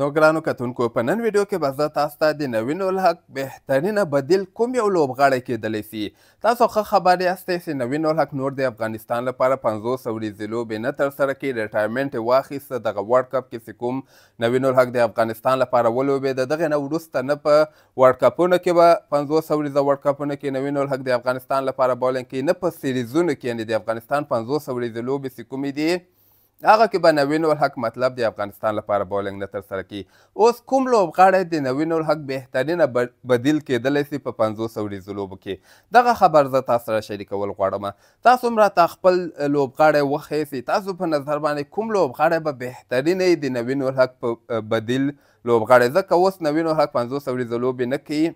نو ګرانو کتونکو په نن ویډیو کې به زه تاسو ته د نوین الحق بهترینه بدیل کوم یو لوبغاړی کیدلی سي تاسو ښه خبر یاستئ چې نوین الحق نور د افغانستان لپاره پنځوس ورځې لوبې نه ترسره کړي ریټایرمنټ یې واخیسته دغه ورلډ کپ کې چې کوم نوین الحق د افغانستان لپاره ولوبېده دغې نه وروسته نه په ورلډ کپونو کې به پنځوس ورځه ورلډ کپونو کې نوین الحق د افغانستان لپاره بولینګ کوي نه په سیریزونو کې یعنې د افغانستان پنځوس ورځې لوبې چې کومې دي هغه کې به نوین الحق مطلب د افغانستان لپاره بولینګ نه ترسره کی اوس کوم لوبغاړی د نوین الحق بهترینه بدیل کېدلی سي په پنځوس ورځو لوبو کې دغه خبر زه تاسو سره شریکول غواړم تاسو هم راته خپل لوبغاړی وښیسئ تاسو په نظر باندې کوم لوبغاړی به بهترینه د نوین الحق په بدیل لوبغاړی ځکه اوس نوین الحق پنځوس ورځو لوبې نه کوي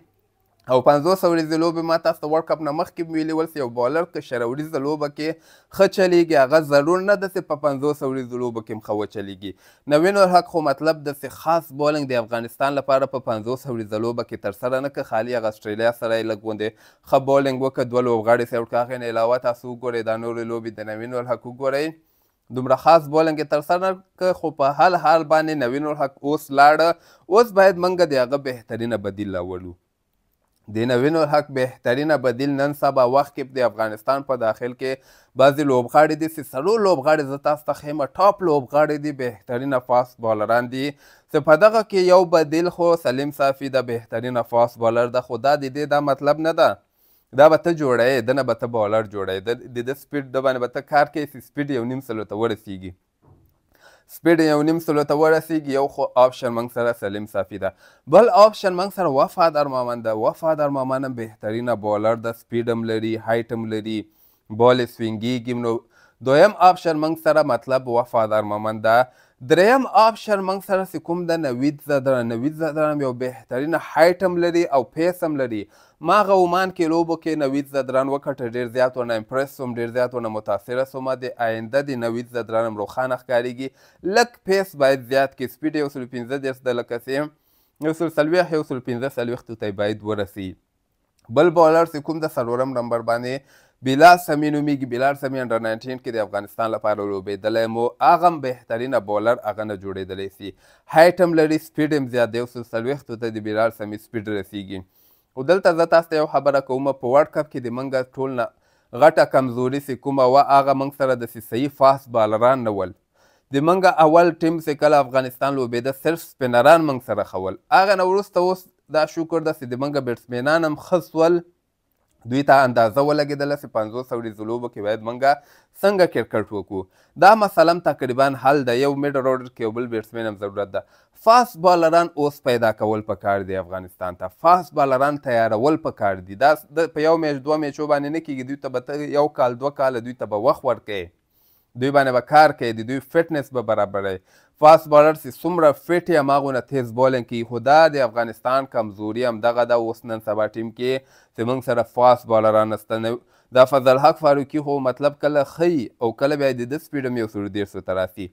او 50 ورځې لوبه ما تاسو ته ورلډ کپ نه مخکې ویلي ول یو بالر که شر ورځې لوبه کې ښه چلیږي هغه ضرور نه داسې په 50 ورځې لوبه کې هم ښه وچلیږي نوین الحق خو مطلب داسې خاص بولنګ د افغانستان لپاره په 50 ورځې لوبه کې ترسره نه که خالي هغه استرالیا سره یې لږ غوندې ښه بولنګ وکړه دوه لوبغاړي صاحب که هغې نه علاوه تاسو وګورئ دا نورې لوبې د نوین الحق وګورئ دومره خاص بولنګ تر سره که خو په هل حال باندې نوین الحق اوس لاړه اوس باید منګه د هغه بهترینه بدیل راولو د نوینو حق بهترینه بدیل نن سبا وخت کې د افغانستان په داخل کې بعضی لوبغاړي دي چې سړو لوبغاړي زه تاسو ته ښیم ټاپ لوبغاړي دي بهترینه فاست بالران دي څه په دغه کې یو بدیل خو سلیم صافي د بهترینه فاست بالر ده خو دا د دې دا مطلب نه ده دا به ته جوړی دنه به ته بالر جوړی د ده سپیډ د باندې به ته کار کوې چې سپیډ یو نیم سلو ته ورسیږي سپیډ یو نیم سلو ته ورسیږي یو خو آپشن موږ سره سلیم صافي ده بل آپشن موږ سره وفادار مامان ده وفادار مامان هم بهترینه بالر ده سپیډ هم لري هایټ هم لري بال یې سوینګېږي نو دویم آپشن موږ سره مطلب وفادار مامان ده دریم آپشن موږ سره چې کوم د نوید زه درم نوید زه درم یو بهترینه هایټ هم لري او پیس هم لري ما هغه عمان کې لوبو کې نوید زه درن وکټه ډېر زیات ورنه امپرس سوم ډېر زیات ورنه متاثره سوم د آینده د نوید زه درنم روښانه ښکارېږي لږ پیس باید زیات کې سپیډ یو سل پنځه دېرش د لکه سیم یو سل څلوېښت یو سل پنځه څلوېښتو ته باید ورسي بل بالر چې کوم د څلورم نمبر باندې بلال سمي نومیږي بلال سمي انډر 19 کې د افغانستان لپاره لوبېدلی مو هغه هم بهترینه بولر هغه نه جوړېدلی سي هایټ هم لري سپیډ هم زیات دی یو سل څلوېښتو ته د بلال سمي سپیډ رسیږي خو دلته زه تاسو ته یو خبره کوم په ورلډ کپ کې د منګه ټول نه غټه کمزوري سي کومه وه هغه موږ سره داسې صحیح فاس بالران نه ول د منګه اول ټیم چې کله افغانستان لوبېده صرف سپینران موږ سره خول هغه نه وروسته اوس دا شکر ده چې د منګه بیټسمینان هم ښه دوی ته اندازه ولګېدله چې پنځوس اوریزو لوبو کې باید موږ څنګه کرکټ وکړو دا مسله تقریبا حل د یو میډل اورډر کې یو بل بیټسمین هم ضرورت ده فاست بالران اوس پیدا کول پکار دی افغانستان ته فاست بالران تیارول پکار دی دا په یو میچ دوه میچو باندې نه کېږي دوی ته به یو کال دوه کاله دوی ته به وخت ورکوي دوی باندې به کار کوي د دوی فټنس به برابروي فاست بالرز چې څومره فټ یې هماغونه تیز بالنګ کوي خو دا د افغانستان کمزوري همدغه ده اوس نن سبا ټیم کې چې موږ سره فاست بالران نسته دا فضل حق فاروقي خو مطلب کله ښي او کله بیا د ده سپیډ هم یو سلو دېرشو ته راسي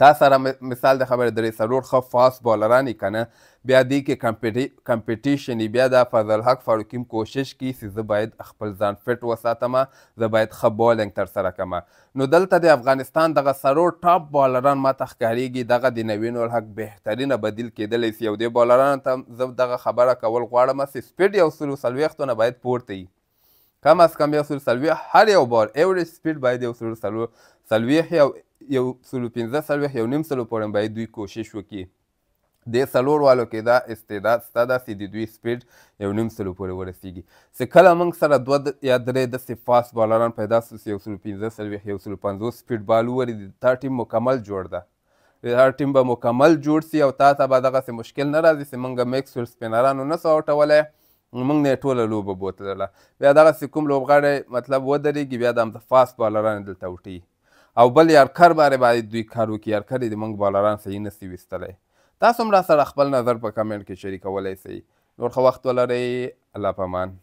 تا سره مثال د خبرې درې څلور ښه فاس بالران یې کنه بیا دې کې کمپټیشن بیا د فضل حق فاروقي کوشش کی چې زه باید خپل ځان فټ وساتم زه باید ښه بالینګ ترسره کړم نو دلته د افغانستان دغه څلور ټاپ بالران ماته ښکارېږي دغه د نوین الحق بهترینه بدیل کېدلی سي او دې بالرانو ته زه دغه خبره کول غواړم چې سپیډ یو سلو څلوېښتو نه باید پورته وي کم از کم یو سلو څلوېښت هر یو بال ایوریج سپیډ باید یو سلو څلوېښت او یو سلو پنځه څلوېښت یو نیم سلو پورې باید دوی کوشش وکړي د څلور والو کې دا استعداد ستا داسې د دوی سپیډ یو نیم سلو پورې ورسیږي چې کله موږ سره دوه یا درې داسې فاست بالران پیدا سو یو سلو پنځه څلوېښت یو سلو پنځوس سپیډ بال ووري دا ټیم مکمل جوړ ده هر ټیم به مکمل جوړ سي او تاسو به دغه مشکل نه راځي چې موږ میکسول سپینرانو نه سو اوټولای موږ نه ټوله لوبه بوتلله بیا دغسې کوم لوبغاړی مطلب ودرېږي بیا د همته فاست بالران دلته وټي او بل یارکر باندې باید دوی کار وکړي یارکر یې د موږ بالران صحیح نسی ویستلی تاسو هم راسره خپل نظر په کمنټ کې شریکولی سئ نور ښه وخت ولرئ الله پامان